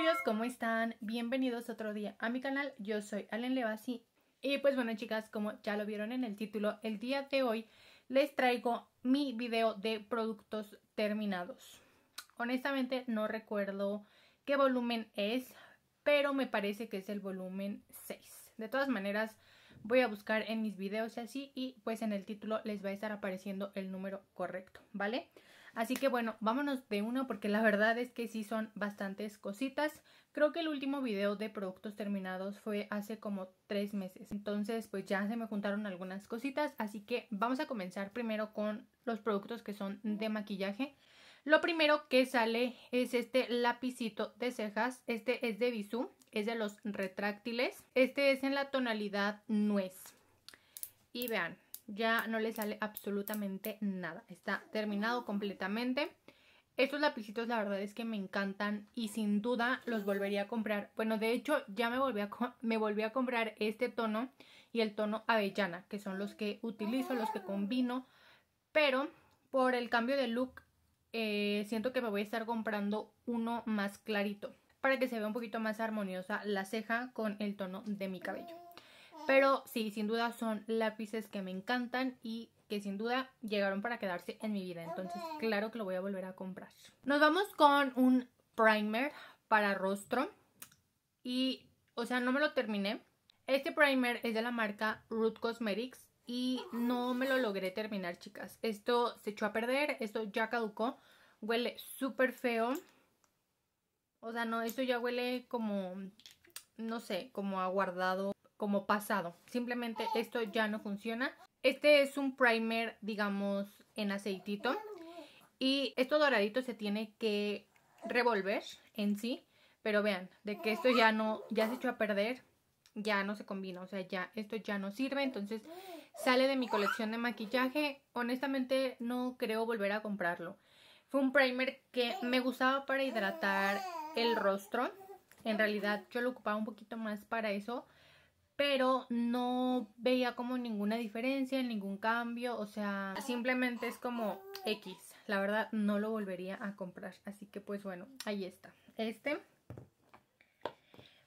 ¡Hola! ¿cómo están? Bienvenidos otro día a mi canal, yo soy Allen Levasi y pues bueno chicas, como ya lo vieron en el título, el día de hoy les traigo mi video de productos terminados. Honestamente no recuerdo qué volumen es, pero me parece que es el volumen 6. De todas maneras, voy a buscar en mis videos y así y pues en el título les va a estar apareciendo el número correcto, ¿vale? vale Así que bueno, vámonos de una porque la verdad es que sí son bastantes cositas. Creo que el último video de productos terminados fue hace como tres meses. Entonces pues ya se me juntaron algunas cositas. Así que vamos a comenzar primero con los productos que son de maquillaje. Lo primero que sale es este lapicito de cejas. Este es de Bisú, es de los retráctiles. Este es en la tonalidad nuez. Y vean, ya no le sale absolutamente nada. Está terminado completamente. Estos lapicitos la verdad es que me encantan y sin duda los volvería a comprar. Bueno, de hecho ya me volví a, me volví a comprar este tono y el tono avellana, que son los que utilizo, los que combino. Pero por el cambio de look eh, siento que me voy a estar comprando uno más clarito para que se vea un poquito más armoniosa la ceja con el tono de mi cabello. Pero sí, sin duda son lápices que me encantan y que sin duda llegaron para quedarse en mi vida. Entonces, claro que lo voy a volver a comprar. Nos vamos con un primer para rostro. Y, o sea, no me lo terminé. Este primer es de la marca Root Cosmetics y no me lo logré terminar, chicas. Esto se echó a perder, esto ya caducó, huele súper feo. O sea, no, esto ya huele como, no sé, como aguardado como pasado. Simplemente esto ya no funciona. Este es un primer, digamos, en aceitito. Y esto doradito se tiene que revolver en sí. Pero vean, de que esto ya no, ya se echó a perder. Ya no se combina, o sea, ya esto ya no sirve. Entonces sale de mi colección de maquillaje. Honestamente no creo volver a comprarlo. Fue un primer que me gustaba para hidratar el rostro. En realidad yo lo ocupaba un poquito más para eso pero no veía como ninguna diferencia, ningún cambio, o sea, simplemente es como X. La verdad no lo volvería a comprar, así que pues bueno, ahí está. Este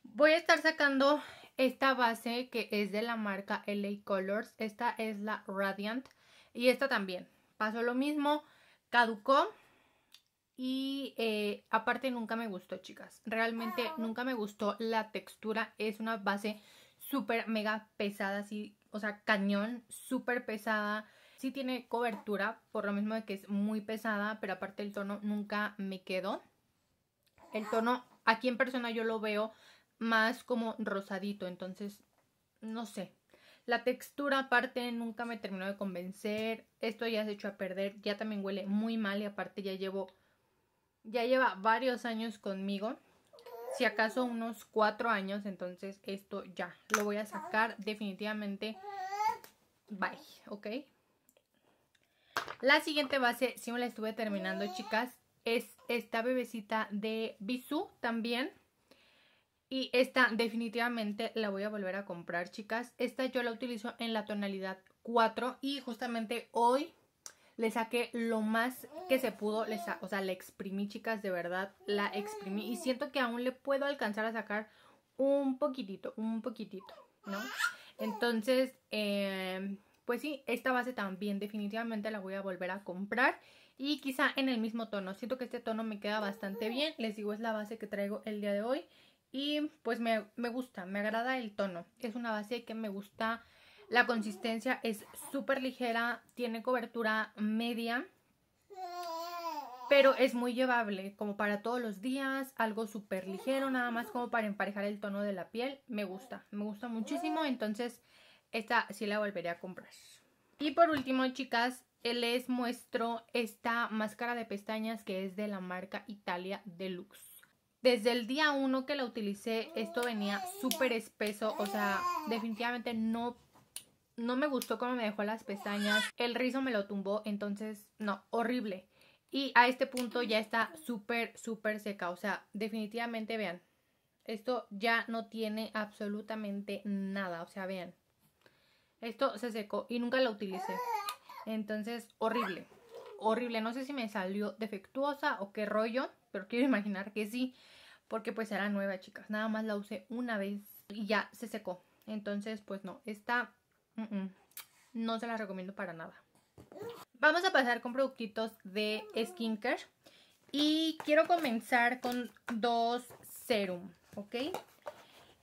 voy a estar sacando esta base que es de la marca LA Colors. Esta es la Radiant y esta también. Pasó lo mismo, caducó y eh, aparte nunca me gustó, chicas. Realmente nunca me gustó la textura. Es una base súper mega pesada, así, o sea, cañón, súper pesada. Sí tiene cobertura, por lo mismo de que es muy pesada, pero aparte el tono nunca me quedó. El tono aquí en persona yo lo veo más como rosadito, entonces, no sé. La textura aparte nunca me terminó de convencer. Esto ya se echó a perder, ya también huele muy mal y aparte ya llevo, ya lleva varios años conmigo si acaso unos cuatro años, entonces esto ya lo voy a sacar definitivamente. Bye, ¿ok? La siguiente base, si me la estuve terminando, chicas, es esta bebecita de bisu también. Y esta definitivamente la voy a volver a comprar, chicas. Esta yo la utilizo en la tonalidad 4 y justamente hoy le saqué lo más que se pudo, o sea, la exprimí, chicas, de verdad, la exprimí. Y siento que aún le puedo alcanzar a sacar un poquitito, un poquitito, ¿no? Entonces, em, pues sí, esta base también definitivamente la voy a volver a comprar. Y quizá en el mismo tono, siento que este tono me queda bastante bien. Les digo, es la base que traigo el día de hoy. Y pues me, me gusta, me agrada el tono. Es una base que me gusta la consistencia es súper ligera, tiene cobertura media, pero es muy llevable, como para todos los días, algo súper ligero, nada más como para emparejar el tono de la piel. Me gusta, me gusta muchísimo, entonces esta sí la volveré a comprar. Y por último, chicas, les muestro esta máscara de pestañas que es de la marca Italia Deluxe. Desde el día 1 que la utilicé, esto venía súper espeso, o sea, definitivamente no no me gustó cómo me dejó las pestañas, el rizo me lo tumbó, entonces no, horrible. Y a este punto ya está súper, súper seca, o sea, definitivamente vean, esto ya no tiene absolutamente nada, o sea, vean. Esto se secó y nunca la utilicé. Entonces, horrible. Horrible. No sé si me salió defectuosa o qué rollo, pero quiero imaginar que sí. Porque pues era nueva, chicas. Nada más la usé una vez y ya se secó. Entonces, pues no. Está no se las recomiendo para nada. Vamos a pasar con productitos de skincare. Y quiero comenzar con dos serum, ¿ok?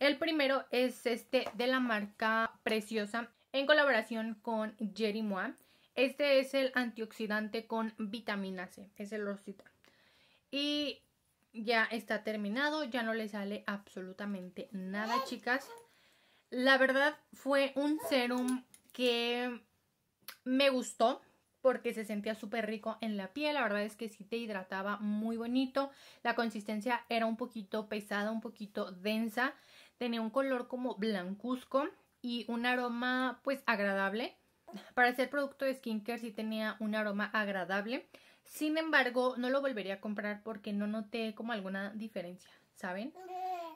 El primero es este de la marca Preciosa en colaboración con Jerry Moa. Este es el antioxidante con vitamina C, es el rosita. Y ya está terminado, ya no le sale absolutamente nada, chicas. La verdad fue un serum que me gustó porque se sentía súper rico en la piel. La verdad es que sí te hidrataba muy bonito. La consistencia era un poquito pesada, un poquito densa. Tenía un color como blancuzco y un aroma pues agradable. Para ser producto de skincare sí tenía un aroma agradable. Sin embargo, no lo volvería a comprar porque no noté como alguna diferencia, ¿saben?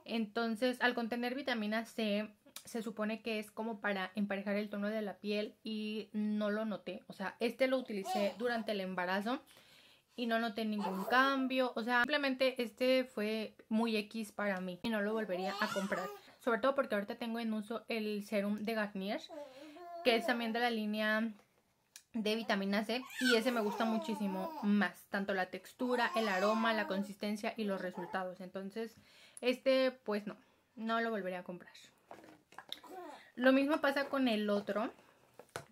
Entonces, al contener vitamina C, se supone que es como para emparejar el tono de la piel y no lo noté. O sea, este lo utilicé ah. durante el embarazo y no noté ningún cambio. O sea, simplemente este fue muy X para mí y no lo volvería a comprar. Sobre todo porque ahorita tengo en uso el serum de Garnier, que es también de la línea de vitamina C y ese me gusta muchísimo más, tanto la textura, el aroma, la consistencia y los resultados. Entonces, este pues no, no lo volvería a comprar. Lo mismo pasa con el otro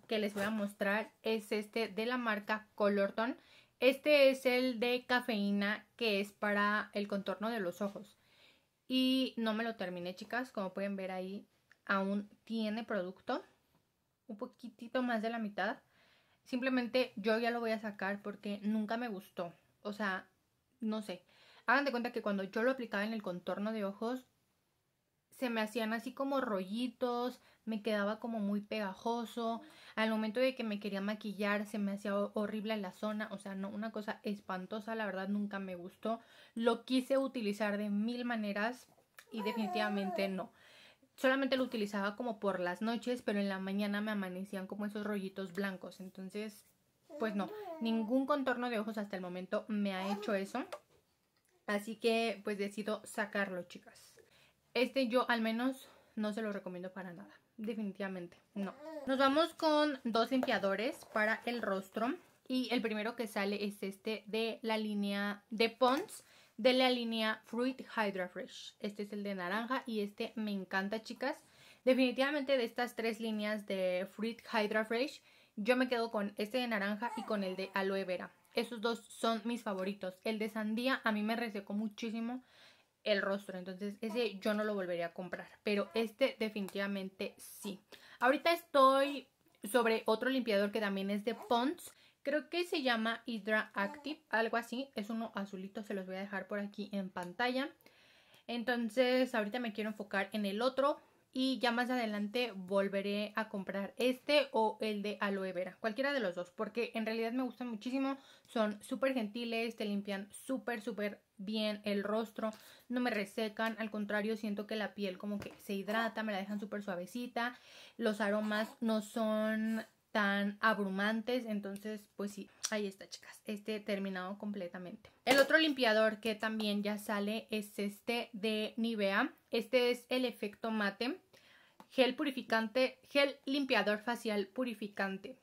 que les voy a mostrar. Es este de la marca Colorton. Este es el de cafeína que es para el contorno de los ojos. Y no me lo terminé, chicas. Como pueden ver ahí, aún tiene producto. Un poquitito más de la mitad. Simplemente yo ya lo voy a sacar porque nunca me gustó. O sea, no sé. Hagan de cuenta que cuando yo lo aplicaba en el contorno de ojos, se me hacían así como rollitos, me quedaba como muy pegajoso. Al momento de que me quería maquillar se me hacía horrible la zona, o sea, no, una cosa espantosa, la verdad nunca me gustó. Lo quise utilizar de mil maneras y definitivamente no. Solamente lo utilizaba como por las noches, pero en la mañana me amanecían como esos rollitos blancos. Entonces, pues no, ningún contorno de ojos hasta el momento me ha hecho eso. Así que pues decido sacarlo, chicas. Este yo al menos no se lo recomiendo para nada definitivamente no. Nos vamos con dos limpiadores para el rostro. Y el primero que sale es este de la línea de Pons, de la línea Fruit Hydra Fresh. Este es el de naranja y este me encanta, chicas. Definitivamente de estas tres líneas de Fruit Hydra Fresh, yo me quedo con este de naranja y con el de aloe vera. Esos dos son mis favoritos. El de sandía a mí me resecó muchísimo el rostro. Entonces ese yo no lo volvería a comprar. Pero este definitivamente sí. Ahorita estoy sobre otro limpiador que también es de Pons. Creo que se llama Hydra Active, algo así. Es uno azulito, se los voy a dejar por aquí en pantalla. Entonces ahorita me quiero enfocar en el otro. Y ya más adelante volveré a comprar este o el de aloe vera, cualquiera de los dos, porque en realidad me gustan muchísimo, son súper gentiles, te limpian súper, súper bien el rostro, no me resecan, al contrario siento que la piel como que se hidrata, me la dejan súper suavecita, los aromas no son tan abrumantes, entonces pues sí, ahí está chicas, este terminado completamente. El otro limpiador que también ya sale es este de Nivea, este es el efecto mate, gel purificante, gel limpiador facial purificante.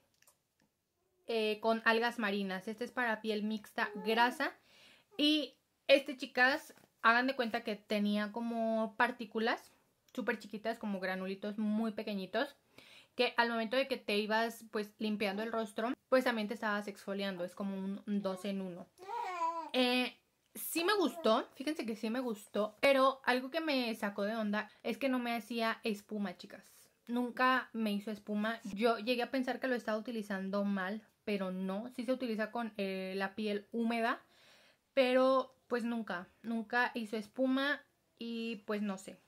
Eh, con algas marinas. Este es para piel mixta grasa y este, chicas, hagan de cuenta que tenía como partículas súper chiquitas, como granulitos muy pequeñitos, que al momento de que te ibas pues limpiando el rostro, pues también te estabas exfoliando. Es como un 2 en 1. Eh, sí me gustó, fíjense que sí me gustó, pero algo que me sacó de onda es que no me hacía espuma, chicas. Nunca me hizo espuma. Yo llegué a pensar que lo estaba utilizando mal, pero no. Sí se utiliza con eh, la piel húmeda, pero pues nunca, nunca hizo espuma y pues no sé.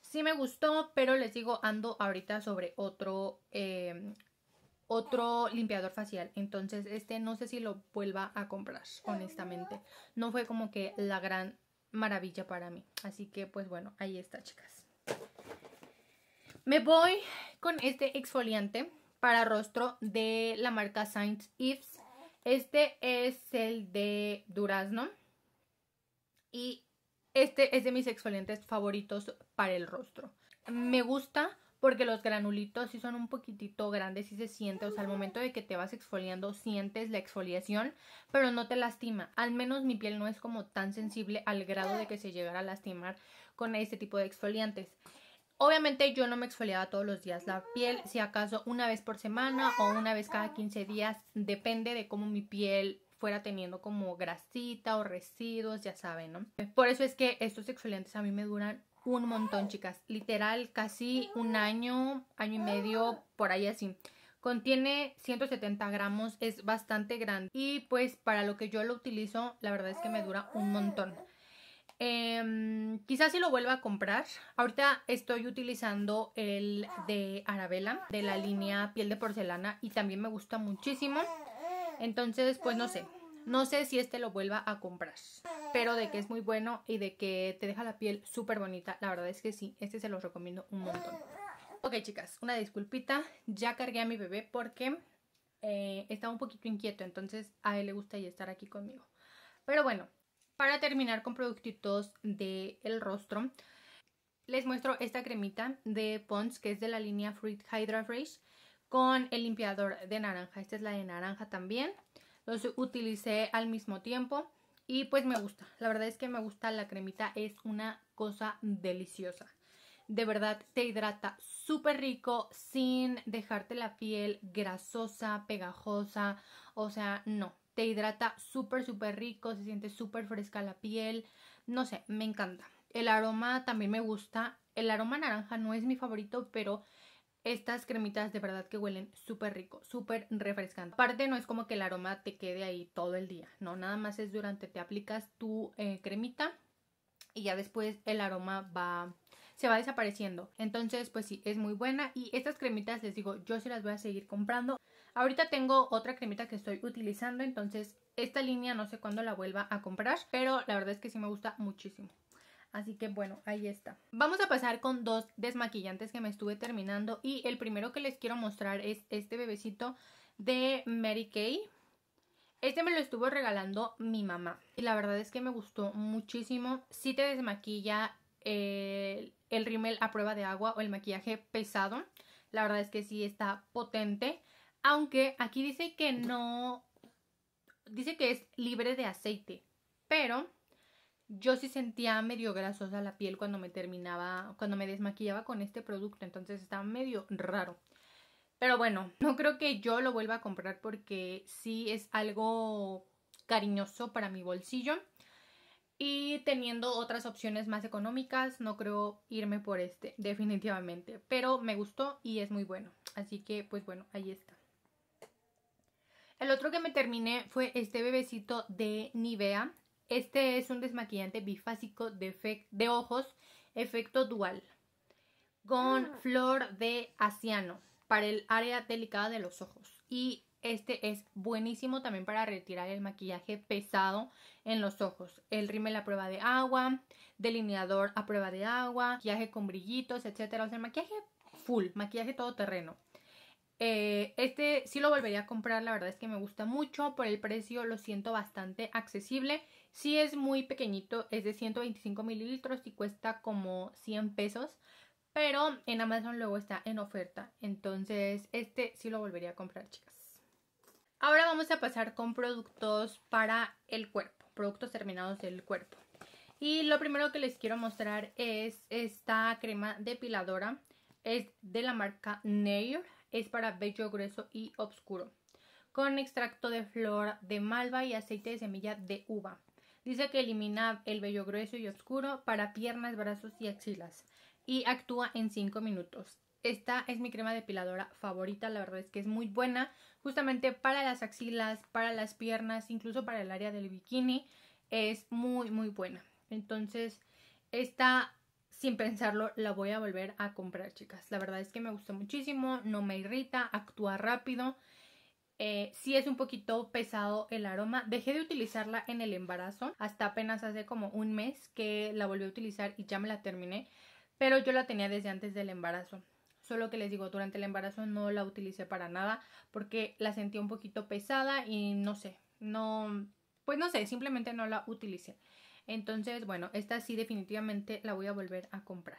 Sí me gustó, pero les digo, ando ahorita sobre otro, eh, otro limpiador facial. Entonces este no sé si lo vuelva a comprar, honestamente. No fue como que la gran maravilla para mí. Así que pues bueno, ahí está chicas. Me voy con este exfoliante para rostro de la marca Saint Ives. Este es el de durazno. Y este es de mis exfoliantes favoritos para el rostro. Me gusta porque los granulitos sí son un poquitito grandes y se siente, o sea, al momento de que te vas exfoliando sientes la exfoliación, pero no te lastima. Al menos mi piel no es como tan sensible al grado de que se llegara a lastimar con este tipo de exfoliantes. Obviamente yo no me exfoliaba todos los días la piel, si acaso una vez por semana o una vez cada 15 días, depende de cómo mi piel fuera teniendo como grasita o residuos, ya saben, ¿no? Por eso es que estos exfoliantes a mí me duran un montón, chicas. Literal, casi un año, año y medio, por ahí así. Contiene 170 gramos, es bastante grande. Y pues para lo que yo lo utilizo, la verdad es que me dura un montón. Em, quizás si lo vuelva a comprar. Ahorita estoy utilizando el de Arabella, de la línea piel de porcelana. Y también me gusta muchísimo. Entonces, pues no sé. No sé si este lo vuelva a comprar, pero de que es muy bueno y de que te deja la piel súper bonita, la verdad es que sí, este se los recomiendo un montón. Ok chicas, una disculpita, ya cargué a mi bebé porque eh, estaba un poquito inquieto, entonces a él le gusta ya estar aquí conmigo. Pero bueno, para terminar con productitos del rostro, les muestro esta cremita de Pons que es de la línea Fruit Hydra Fresh con el limpiador de naranja. Esta es la de naranja también. Los utilicé al mismo tiempo y pues me gusta. La verdad es que me gusta la cremita. Es una cosa deliciosa. De verdad te hidrata súper rico sin dejarte la piel grasosa, pegajosa. O sea, no. Te hidrata súper, súper rico. Se siente súper fresca la piel. No sé, me encanta. El aroma también me gusta. El aroma naranja no es mi favorito, pero estas cremitas de verdad que huelen súper rico, súper refrescante. Aparte no es como que el aroma te quede ahí todo el día, no, nada más es durante te aplicas tu eh, cremita y ya después el aroma va se va desapareciendo. Entonces, pues sí, es muy buena y estas cremitas les digo, yo se las voy a seguir comprando. Ahorita tengo otra cremita que estoy utilizando, entonces esta línea no sé cuándo la vuelva a comprar, pero la verdad es que sí me gusta muchísimo. Así que bueno, ahí está. Vamos a pasar con dos desmaquillantes que me estuve terminando y el primero que les quiero mostrar es este bebecito de Mary Kay. Este me lo estuvo regalando mi mamá y la verdad es que me gustó muchísimo. Si te desmaquilla eh, el, el a prueba de agua o el maquillaje pesado. La verdad es que sí está potente. Aunque aquí dice que no... Dice que es libre de aceite. Pero yo sí sentía medio grasosa la piel cuando me terminaba, cuando me desmaquillaba con este producto, entonces estaba medio raro. Pero bueno, no creo que yo lo vuelva a comprar porque sí es algo cariñoso para mi bolsillo. Y teniendo otras opciones más económicas, no creo irme por este, definitivamente. Pero me gustó y es muy bueno. Así que, pues bueno, ahí está. El otro que me terminé fue este bebecito de Nivea. Este es un desmaquillante bifásico de, ojos, efecto dual, con ah. flor de asiano para el área delicada de los ojos. Y este es buenísimo también para retirar el maquillaje pesado en los ojos. El rímel a prueba de agua, delineador a prueba de agua, maquillaje con brillitos, etc. O sea, maquillaje full, maquillaje todoterreno. Eh, este sí lo volvería a comprar, la verdad es que me gusta mucho. Por el precio lo siento bastante accesible Sí es muy pequeñito, es de 125 mililitros y cuesta como 100 pesos. Pero en Amazon luego está en oferta. Entonces este sí lo volvería a comprar, chicas. Ahora vamos a pasar con productos para el cuerpo. Productos terminados del cuerpo. Y lo primero que les quiero mostrar es esta crema depiladora. Es de la marca Nair. Es para vello grueso y oscuro. Con extracto de flor de malva y aceite de semilla de uva. Dice que elimina el vello grueso y oscuro para piernas, brazos y axilas. Y actúa en 5 minutos. Esta es mi crema depiladora favorita, la verdad es que es muy buena, justamente para las axilas, para las piernas, incluso para el área del bikini, es muy muy buena. Entonces, esta sin pensarlo la voy a volver a comprar, chicas. La verdad es que me gusta muchísimo, no me irrita, actúa rápido eh, si es un poquito pesado el aroma. Dejé de utilizarla en el embarazo hasta apenas hace como un mes que la volví a utilizar y ya me la terminé. Pero yo la tenía desde antes del embarazo. Solo que les digo, durante el embarazo no la utilicé para nada porque la sentí un poquito pesada y no sé, no, pues no sé, simplemente no la utilicé. Entonces, bueno, esta sí definitivamente la voy a volver a comprar.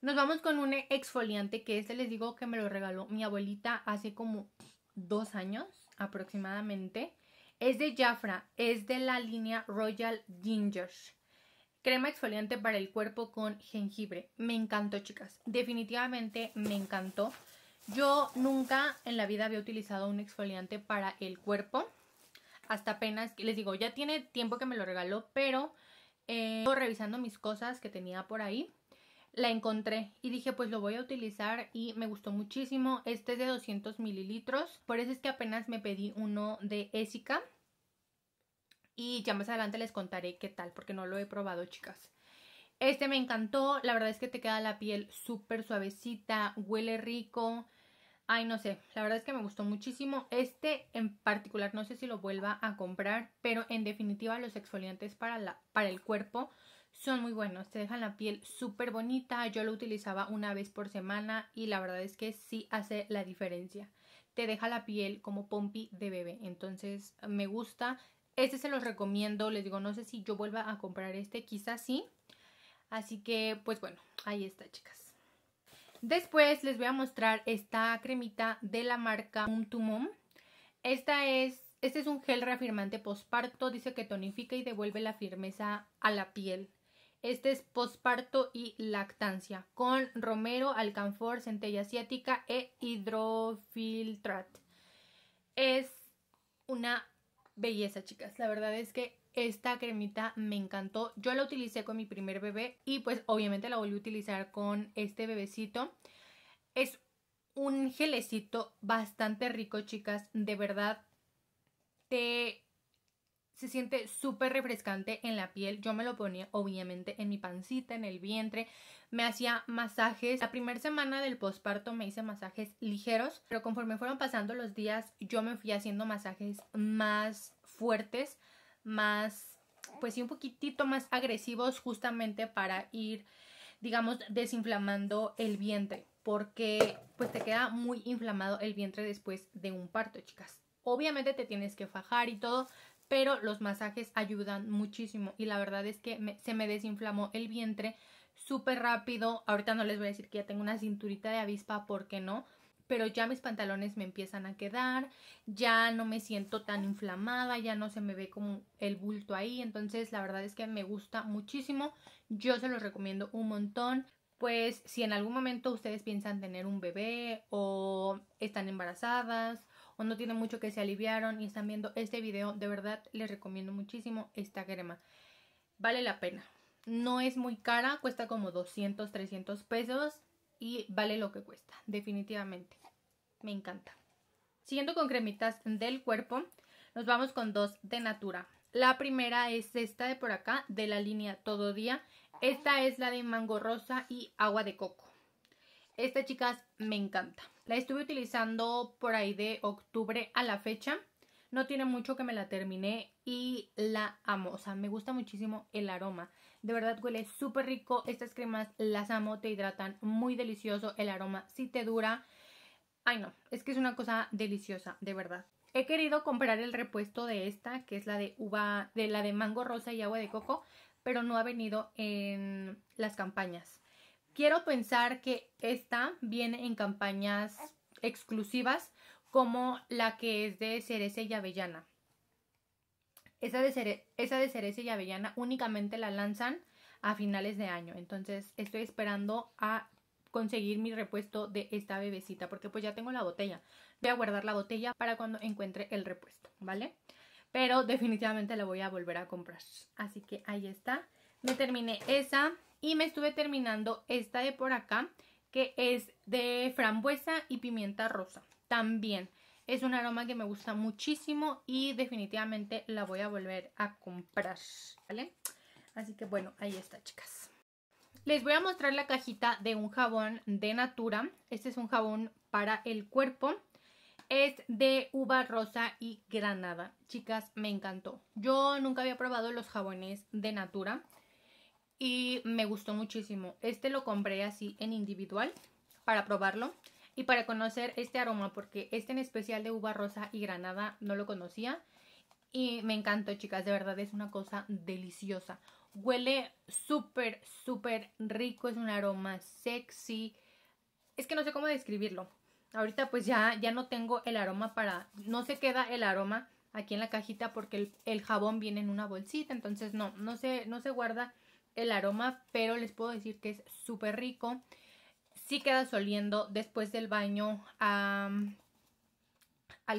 Nos vamos con un exfoliante que este les digo que me lo regaló mi abuelita hace como dos años aproximadamente. Es de Jafra, es de la línea Royal Ginger. Crema exfoliante para el cuerpo con jengibre. Me encantó, chicas. Definitivamente me encantó. Yo nunca en la vida había utilizado un exfoliante para el cuerpo. Hasta apenas, les digo, ya tiene tiempo que me lo regaló, pero eh, revisando mis cosas que tenía por ahí, la encontré y dije pues lo voy a utilizar y me gustó muchísimo. Este es de 200 mililitros, por eso es que apenas me pedí uno de Esica y ya más adelante les contaré qué tal porque no lo he probado chicas. Este me encantó, la verdad es que te queda la piel súper suavecita, huele rico. Ay, no sé, la verdad es que me gustó muchísimo. Este en particular, no sé si lo vuelva a comprar, pero en definitiva los exfoliantes para, la, para el cuerpo son muy buenos, te dejan la piel súper bonita. Yo lo utilizaba una vez por semana y la verdad es que sí hace la diferencia. Te deja la piel como pompi de bebé, entonces me gusta. Este se los recomiendo, les digo, no sé si yo vuelva a comprar este, quizás sí. Así que, pues bueno, ahí está, chicas. Después les voy a mostrar esta cremita de la marca Mum Esta es, este es un gel reafirmante postparto, dice que tonifica y devuelve la firmeza a la piel. Este es posparto y lactancia, con romero, alcanfor, centella asiática e hidrofiltrat. Es una belleza, chicas. La verdad es que esta cremita me encantó. Yo la utilicé con mi primer bebé y pues obviamente la voy a utilizar con este bebecito. Es un gelecito bastante rico, chicas. De verdad, te se siente súper refrescante en la piel. Yo me lo ponía obviamente en mi pancita, en el vientre. Me hacía masajes. La primera semana del posparto me hice masajes ligeros, pero conforme fueron pasando los días yo me fui haciendo masajes más fuertes, más, pues sí, un poquitito más agresivos justamente para ir, digamos, desinflamando el vientre. Porque pues te queda muy inflamado el vientre después de un parto, chicas. Obviamente te tienes que fajar y todo, pero los masajes ayudan muchísimo y la verdad es que se me desinflamó el vientre súper rápido. Ahorita no les voy a decir que ya tengo una cinturita de avispa porque no, pero ya mis pantalones me empiezan a quedar, ya no me siento tan inflamada, ya no se me ve como el bulto ahí, entonces la verdad es que me gusta muchísimo. Yo se los recomiendo un montón pues si en algún momento ustedes piensan tener un bebé o están embarazadas o no tiene mucho que se aliviaron y están viendo este video, de verdad les recomiendo muchísimo esta crema. Vale la pena. No es muy cara, cuesta como 200, 300 pesos y vale lo que cuesta, definitivamente. Me encanta. Siguiendo con cremitas del cuerpo, nos vamos con dos de Natura. La primera es esta de por acá, de la línea Todo Día. Esta es la de mango rosa y agua de coco. Esta, chicas, me encanta. La estuve utilizando por ahí de octubre a la fecha. No tiene mucho que me la terminé y la amo. O sea, me gusta muchísimo el aroma. De verdad huele súper rico. Estas cremas las amo, te hidratan muy delicioso. El aroma sí te dura. Ay no, es que es una cosa deliciosa, de verdad. He querido comprar el repuesto de esta, que es la de uva, de la de mango rosa y agua de coco, pero no ha venido en las campañas. Quiero pensar que esta viene en campañas exclusivas como la que es de cereza y avellana. Esa de, cere esa de cereza y avellana únicamente la lanzan a finales de año. Entonces estoy esperando a conseguir mi repuesto de esta bebecita porque pues ya tengo la botella. Voy a guardar la botella para cuando encuentre el repuesto, ¿vale? Pero definitivamente la voy a volver a comprar. Así que ahí está. Me terminé esa. Y me estuve terminando esta de por acá, que es de frambuesa y pimienta rosa. También es un aroma que me gusta muchísimo y definitivamente la voy a volver a comprar, ¿vale? Así que bueno, ahí está, chicas. Les voy a mostrar la cajita de un jabón de Natura. Este es un jabón para el cuerpo. Es de uva rosa y granada. Chicas, me encantó. Yo nunca había probado los jabones de Natura y me gustó muchísimo. Este lo compré así en individual para probarlo y para conocer este aroma porque este en especial de uva rosa y granada no lo conocía y me encantó chicas, de verdad es una cosa deliciosa. Huele súper, súper rico, es un aroma sexy. Es que no sé cómo describirlo. Ahorita pues ya, ya no tengo el aroma para... No se queda el aroma aquí en la cajita porque el, el jabón viene en una bolsita, entonces no, no se, no se guarda el aroma, pero les puedo decir que es súper rico. Sí queda soliendo después del baño al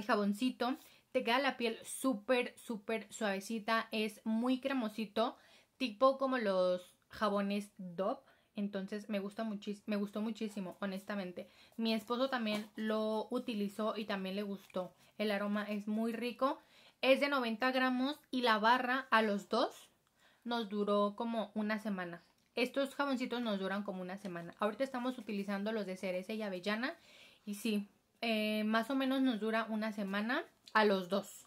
jaboncito. Te queda la piel súper, súper suavecita. Es muy cremosito, tipo como los jabones Dove. Entonces me, gusta me gustó muchísimo, honestamente. Mi esposo también lo utilizó y también le gustó. El aroma es muy rico. Es de 90 gramos y la barra a los dos nos duró como una semana. Estos jaboncitos nos duran como una semana. Ahorita estamos utilizando los de cereza y avellana. Y sí, eh, más o menos nos dura una semana a los dos.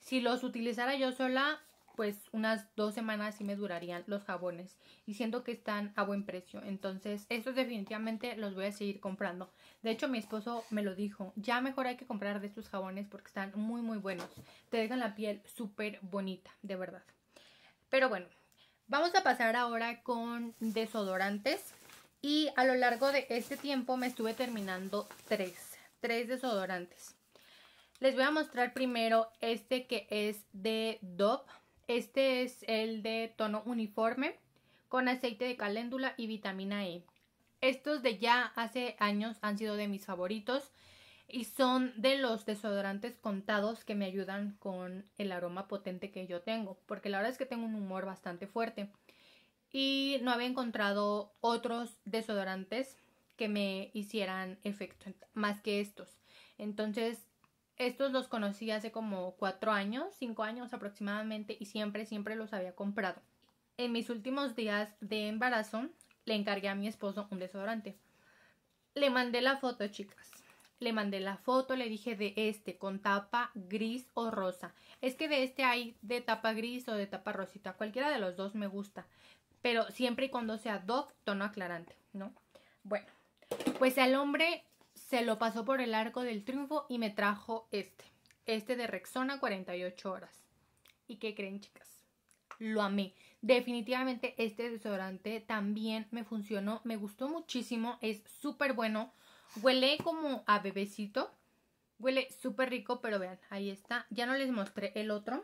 Si los utilizara yo sola, pues unas dos semanas sí me durarían los jabones. Y siento que están a buen precio. Entonces, estos definitivamente los voy a seguir comprando. De hecho, mi esposo me lo dijo. Ya mejor hay que comprar de estos jabones porque están muy, muy buenos. Te dejan la piel súper bonita, de verdad. Pero bueno, vamos a pasar ahora con desodorantes. Y a lo largo de este tiempo me estuve terminando tres, tres desodorantes. Les voy a mostrar primero este que es de Dove. Este es el de tono uniforme con aceite de caléndula y vitamina E. Estos de ya hace años han sido de mis favoritos y son de los desodorantes contados que me ayudan con el aroma potente que yo tengo, porque la verdad es que tengo un humor bastante fuerte y no había encontrado otros desodorantes que me hicieran efecto más que estos. Entonces, estos los conocí hace como cuatro años, cinco años aproximadamente y siempre, siempre los había comprado. En mis últimos días de embarazo le encargué a mi esposo un desodorante. Le mandé la foto, chicas le mandé la foto, le dije de este con tapa gris o rosa. Es que de este hay de tapa gris o de tapa rosita. Cualquiera de los dos me gusta. Pero siempre y cuando sea dog, tono aclarante, ¿no? Bueno, pues al hombre se lo pasó por el arco del triunfo y me trajo este. Este de Rexona 48 horas. ¿Y qué creen, chicas? Lo amé. Definitivamente este desodorante también me funcionó. Me gustó muchísimo. Es súper bueno. Huele como a bebecito. Huele súper rico, pero vean, ahí está. Ya no les mostré el otro.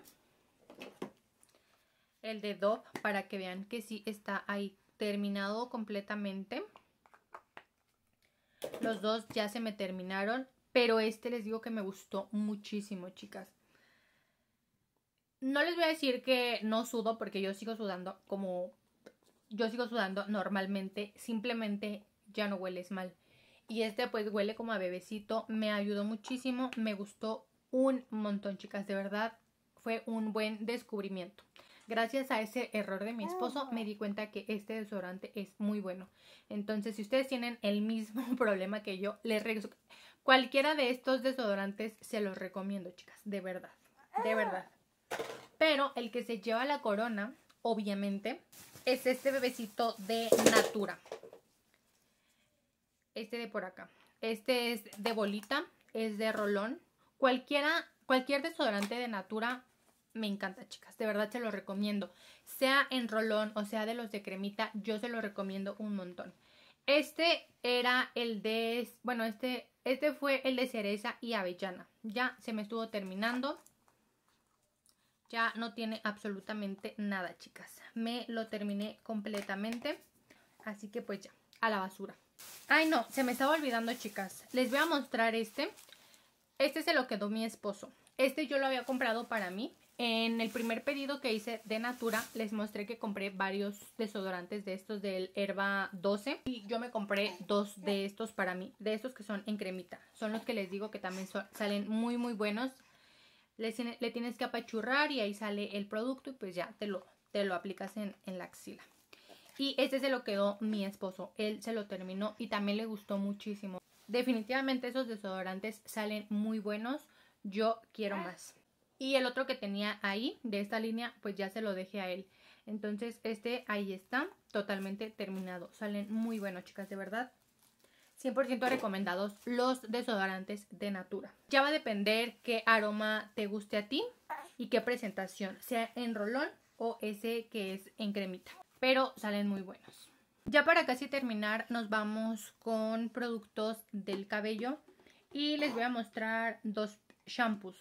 El de Dove, para que vean que sí está ahí terminado completamente. Los dos ya se me terminaron, pero este les digo que me gustó muchísimo, chicas. No les voy a decir que no sudo, porque yo sigo sudando como... Yo sigo sudando normalmente, simplemente ya no hueles mal. Y este pues huele como a bebecito. Me ayudó muchísimo. Me gustó un montón, chicas. De verdad, fue un buen descubrimiento. Gracias a ese error de mi esposo me di cuenta que este desodorante es muy bueno. Entonces, si ustedes tienen el mismo problema que yo, les cualquiera de estos desodorantes se los recomiendo, chicas, de verdad, de ah. verdad. Pero el que se lleva la corona, obviamente, es este bebecito de Natura. Este de por acá. Este es de bolita, es de rolón. Cualquiera, cualquier desodorante de Natura me encanta, chicas. De verdad se lo recomiendo. Sea en rolón o sea de los de cremita, yo se lo recomiendo un montón. Este era el de, bueno, este, este fue el de cereza y avellana. Ya se me estuvo terminando. Ya no tiene absolutamente nada, chicas. Me lo terminé completamente. Así que pues ya, a la basura. Ay, no, se me estaba olvidando, chicas. Les voy a mostrar este. Este se lo quedó mi esposo. Este yo lo había comprado para mí. En el primer pedido que hice de Natura, les mostré que compré varios desodorantes de estos del Herba 12. Y yo me compré dos de estos para mí, de estos que son en cremita. Son los que les digo que también salen muy, muy buenos. Le, tienes que apachurrar y ahí sale el producto y pues ya te lo, te lo aplicas en la axila. Y este se lo quedó mi esposo. Él se lo terminó y también le gustó muchísimo. Definitivamente esos desodorantes salen muy buenos. Yo quiero más. Y el otro que tenía ahí, de esta línea, pues ya se lo dejé a él. Entonces este ahí está, totalmente terminado. Salen muy buenos, chicas, de verdad. 100% recomendados los desodorantes de Natura. Ya va a depender qué aroma te guste a ti y qué presentación, sea en rolón o ese que es en cremita pero salen muy buenos. Ya para casi terminar nos vamos con productos del cabello y les voy a mostrar dos shampoos.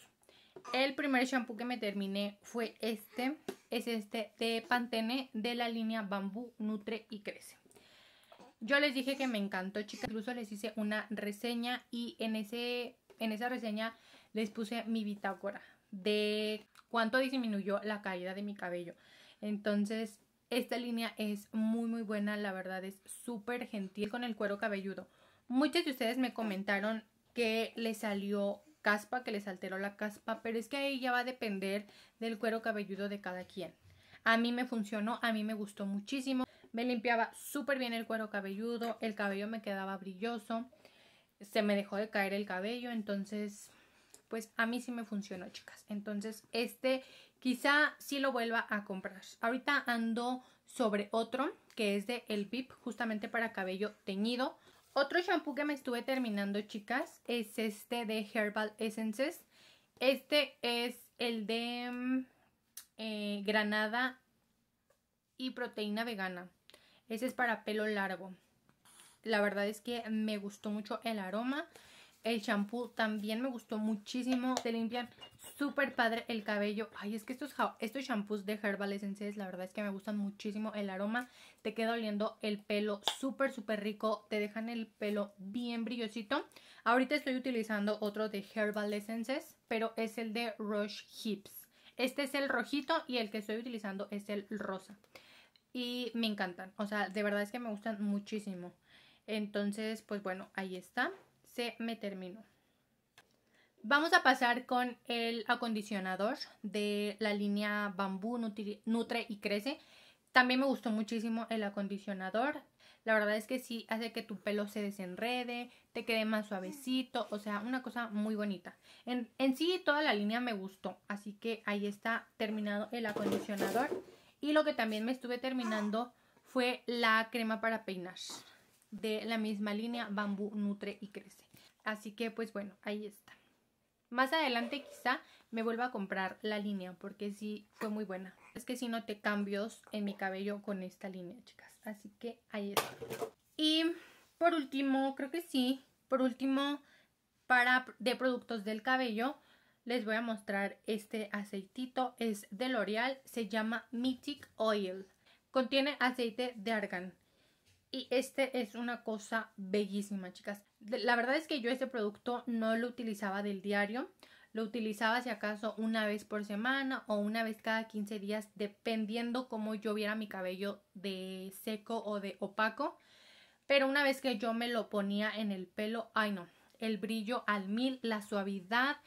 El primer shampoo que me terminé fue este, es este de Pantene de la línea Bambú Nutre y Crece. Yo les dije que me encantó, chicas, incluso les hice una reseña y en, ese, en esa reseña les puse mi bitácora de cuánto disminuyó la caída de mi cabello. Entonces, esta línea es muy muy buena, la verdad es súper gentil con el cuero cabelludo. Muchos de ustedes me comentaron que le salió caspa, que les alteró la caspa, pero es que ahí ya va a depender del cuero cabelludo de cada quien. A mí me funcionó, a mí me gustó muchísimo. Me limpiaba súper bien el cuero cabelludo, el cabello me quedaba brilloso, se me dejó de caer el cabello, entonces pues a mí sí me funcionó, chicas. Entonces este Quizá sí lo vuelva a comprar. Ahorita ando sobre otro que es de El Pip. justamente para cabello teñido. Otro shampoo que me estuve terminando, chicas, es este de Herbal Essences. Este es el de mm, eh, granada y proteína vegana. Ese es para pelo largo. La verdad es que me gustó mucho el aroma. El shampoo también me gustó muchísimo. Se limpian súper padre el cabello. Ay, es que estos, estos shampoos de Herbal Essences, la verdad es que me gustan muchísimo el aroma. Te queda oliendo el pelo súper, súper rico. Te dejan el pelo bien brillosito. Ahorita estoy utilizando otro de Herbal Essences, pero es el de Rush Hips. Este es el rojito y el que estoy utilizando es el rosa. Y me encantan, o sea, de verdad es que me gustan muchísimo. Entonces, pues bueno, ahí está. Se me terminó. Vamos a pasar con el acondicionador de la línea Bambú Nutre y Crece. También me gustó muchísimo el acondicionador. La verdad es que sí hace que tu pelo se desenrede, te quede más suavecito, o sea, una cosa muy bonita. en sí toda la línea me gustó, así que ahí está terminado el acondicionador. Y lo que también me estuve terminando fue la crema para peinar de la misma línea Bambú Nutre y Crece. Así que pues bueno, ahí está. Más adelante quizá me vuelva a comprar la línea porque sí fue muy buena. Es que si no te cambios en mi cabello con esta línea, chicas. Así que ahí está. Y por último, creo que sí, por último, para de productos del cabello, les voy a mostrar este aceitito. Es de L'Oreal, se llama Mythic Oil. Contiene aceite de argán. Y este es una cosa bellísima, chicas. La verdad es que yo este producto no lo utilizaba del diario. Lo utilizaba si acaso una vez por semana o una vez cada 15 días, dependiendo cómo yo viera mi cabello de seco o de opaco. Pero una vez que yo me lo ponía en el pelo, ay no, el brillo al mil, la suavidad,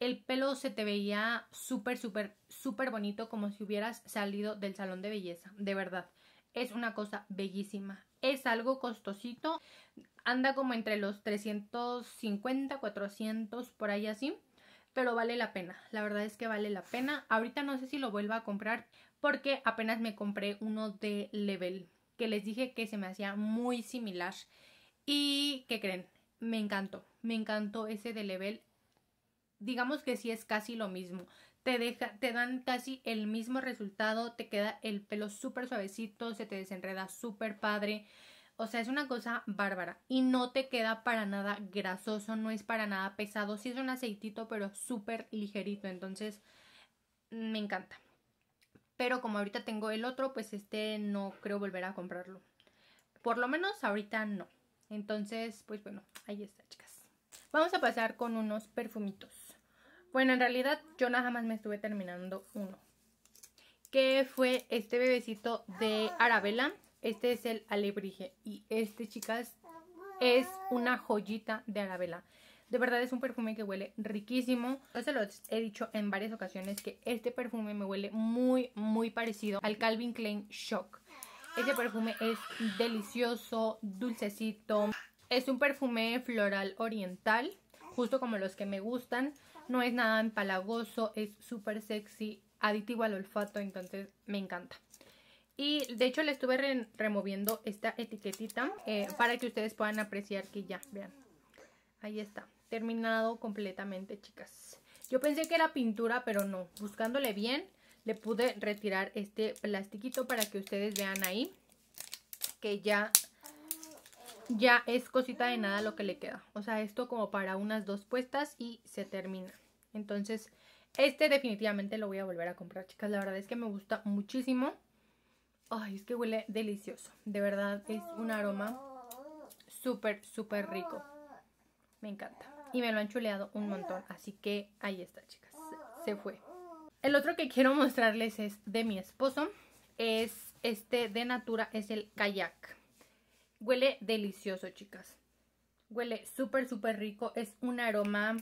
el pelo se te veía súper, súper, súper bonito como si hubieras salido del salón de belleza, de verdad. Es una cosa bellísima es algo costosito. Anda como entre los 350, 400, por ahí así. Pero vale la pena. La verdad es que vale la pena. Ahorita no sé si lo vuelva a comprar porque apenas me compré uno de Level. Que les dije que se me hacía muy similar. Y, ¿qué creen? Me encantó. Me encantó ese de Level. Digamos que sí es casi lo mismo te, deja, te dan casi el mismo resultado, te queda el pelo súper suavecito, se te desenreda súper padre. O sea, es una cosa bárbara y no te queda para nada grasoso, no es para nada pesado, sí es un aceitito pero súper ligerito, entonces me encanta. Pero como ahorita tengo el otro, pues este no creo volver a comprarlo. Por lo menos ahorita no. Entonces, pues bueno, ahí está, chicas. Vamos a pasar con unos perfumitos. Bueno, en realidad yo nada más me estuve terminando uno. Que fue este bebecito de Arabella. Este es el alebrije. Y este, chicas, es una joyita de Arabella. De verdad es un perfume que huele riquísimo. Yo se lo he dicho en varias ocasiones que este perfume me huele muy, muy parecido al Calvin Klein Shock. Este perfume es delicioso, dulcecito. Es un perfume floral oriental, justo como los que me gustan. No es nada empalagoso, es súper sexy, aditivo al olfato, entonces me encanta. Y de hecho le estuve removiendo esta etiquetita eh, para que ustedes puedan apreciar que ya, vean. Ahí está, terminado completamente, chicas. Yo pensé que era pintura, pero no. Buscándole bien, le pude retirar este plastiquito para que ustedes vean ahí que ya ya es cosita de nada lo que le queda. O sea, esto como para unas dos puestas y se termina. Entonces, este definitivamente lo voy a volver a comprar, chicas. La verdad es que me gusta muchísimo. Ay, es que huele delicioso. De verdad, es un aroma súper, súper rico. Me encanta. Y me lo han chuleado un montón. Así que ahí está, chicas. Se fue. El otro que quiero mostrarles es de mi esposo. Es este de Natura, es el kayak. Huele delicioso, chicas. Huele súper, súper rico. Es un aroma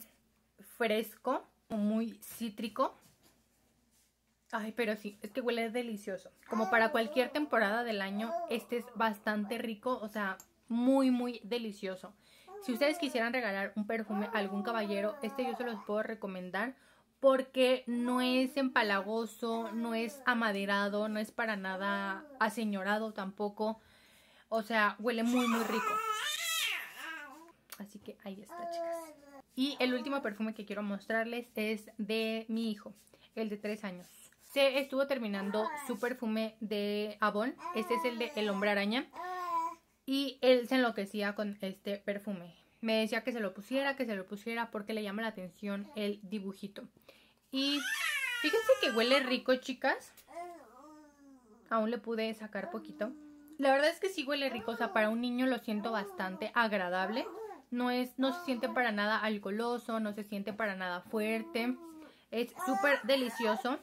fresco, muy cítrico. Ay, pero sí, es que huele delicioso. Como para cualquier temporada del año, este es bastante rico, o sea, muy, muy delicioso. Si ustedes quisieran regalar un perfume a algún caballero, este yo se los puedo recomendar porque no es empalagoso, no es amaderado, no es para nada aseñorado tampoco. O sea, huele muy, muy rico. Así que ahí está, chicas. Y el último perfume que quiero mostrarles es de mi hijo, el de 3 años. Se estuvo terminando su perfume de Avon. Este es el de El Hombre Araña. Y él se enloquecía con este perfume. Me decía que se lo pusiera, que se lo pusiera porque le llama la atención el dibujito. Y fíjense que huele rico, chicas. Aún le pude sacar poquito. La verdad es que sí huele rico, para un niño lo siento bastante agradable. No es, no se siente para nada alcoholoso, no se siente para nada fuerte. Es súper delicioso,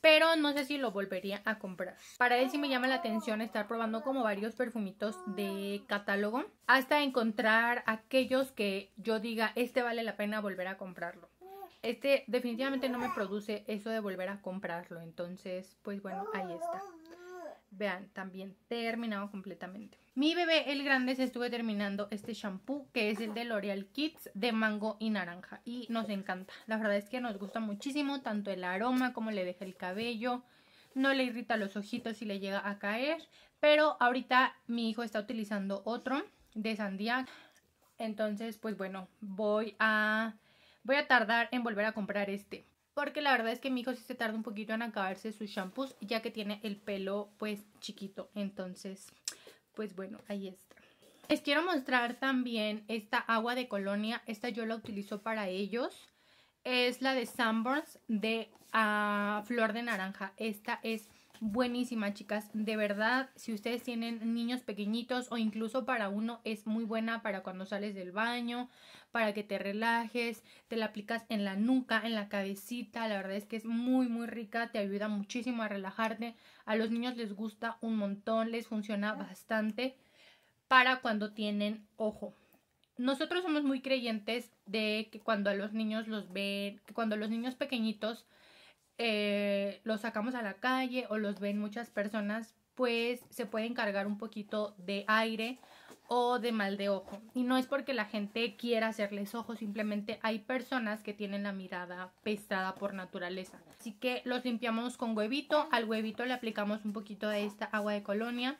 pero no sé si lo volvería a comprar. Para él sí me llama la atención estar probando como varios perfumitos de catálogo hasta encontrar aquellos que yo diga, este vale la pena volver a comprarlo. Este definitivamente no me produce eso de volver a comprarlo, entonces pues bueno, ahí está. Vean, también terminado completamente. Mi bebé, el grande, se estuve terminando este shampoo, que es el de L'Oreal Kids, de mango y naranja. Y nos encanta. La verdad es que nos gusta muchísimo, tanto el aroma como le deja el cabello. No le irrita los ojitos si le llega a caer. Pero ahorita mi hijo está utilizando otro de sandía. Entonces, pues bueno, voy a voy a tardar en volver a comprar este porque la verdad es que mi hijo sí se tarda un poquito en acabarse sus shampoos, ya que tiene el pelo pues chiquito, entonces pues bueno, ahí está. Les quiero mostrar también esta agua de colonia, esta yo la utilizo para ellos, es la de Sanborns de ah, flor de naranja, esta es buenísima, chicas. De verdad, si ustedes tienen niños pequeñitos o incluso para uno, es muy buena para cuando sales del baño, para que te relajes, te la aplicas en la nuca, en la cabecita. La verdad es que es muy, muy rica, te ayuda muchísimo a relajarte. A los niños les gusta un montón, les funciona bastante para cuando tienen ojo nosotros somos muy creyentes de que cuando a los niños los ven, que cuando los niños pequeñitos eh, los sacamos a la calle o los ven muchas personas, pues se pueden cargar un poquito de aire o de mal de ojo. Y no es porque la gente quiera hacerles ojo, simplemente hay personas que tienen la mirada pesada por naturaleza. Así que los limpiamos con huevito, al huevito le aplicamos un poquito de esta agua de colonia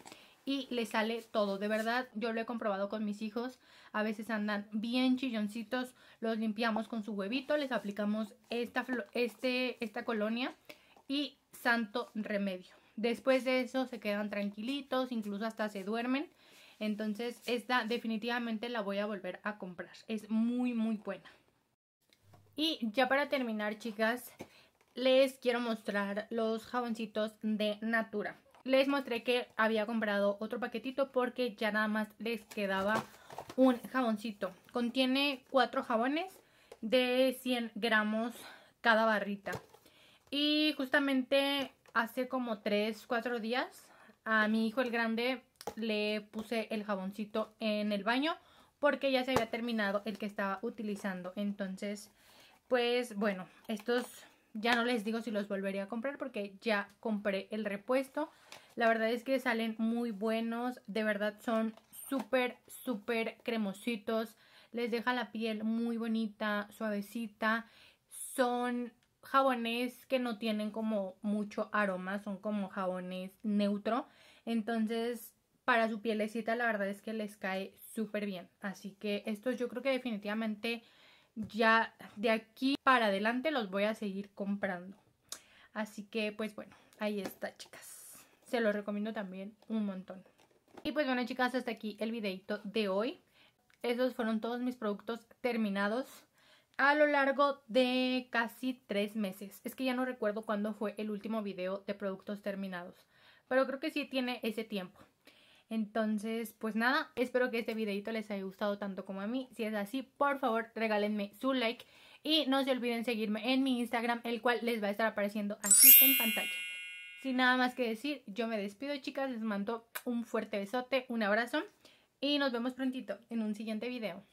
y le sale todo. De verdad, yo lo he comprobado con mis hijos. A veces andan bien chilloncitos. Los limpiamos con su huevito, les aplicamos esta, este, esta colonia y santo remedio. Después de eso se quedan tranquilitos, incluso hasta se duermen. Entonces esta definitivamente la voy a volver a comprar. Es muy muy buena. Y ya para terminar chicas, les quiero mostrar los jaboncitos de Natura les mostré que había comprado otro paquetito porque ya nada más les quedaba un jaboncito. Contiene cuatro jabones de 100 gramos cada barrita. Y justamente hace como 3, 4 días a mi hijo el grande le puse el jaboncito en el baño porque ya se había terminado el que estaba utilizando. Entonces, pues bueno, estos ya no les digo si los volvería a comprar porque ya compré el repuesto. La verdad es que salen muy buenos, de verdad son súper, súper cremositos. Les deja la piel muy bonita, suavecita. Son jabones que no tienen como mucho aroma, son como jabones neutro. Entonces, para su pielecita la verdad es que les cae súper bien. Así que estos yo creo que definitivamente ya de aquí para adelante los voy a seguir comprando. Así que pues bueno, ahí está chicas se los recomiendo también un montón. Y pues bueno chicas, hasta aquí el videito de hoy. Esos fueron todos mis productos terminados a lo largo de casi tres meses. Es que ya no recuerdo cuándo fue el último video de productos terminados, pero creo que sí tiene ese tiempo. Entonces, pues nada, espero que este videito les haya gustado tanto como a mí. Si es así, por favor, regálenme su like y no se olviden seguirme en mi Instagram, el cual les va a estar apareciendo aquí en pantalla. Y nada más que decir, yo me despido, chicas. Les mando un fuerte besote, un abrazo. Y nos vemos prontito en un siguiente video.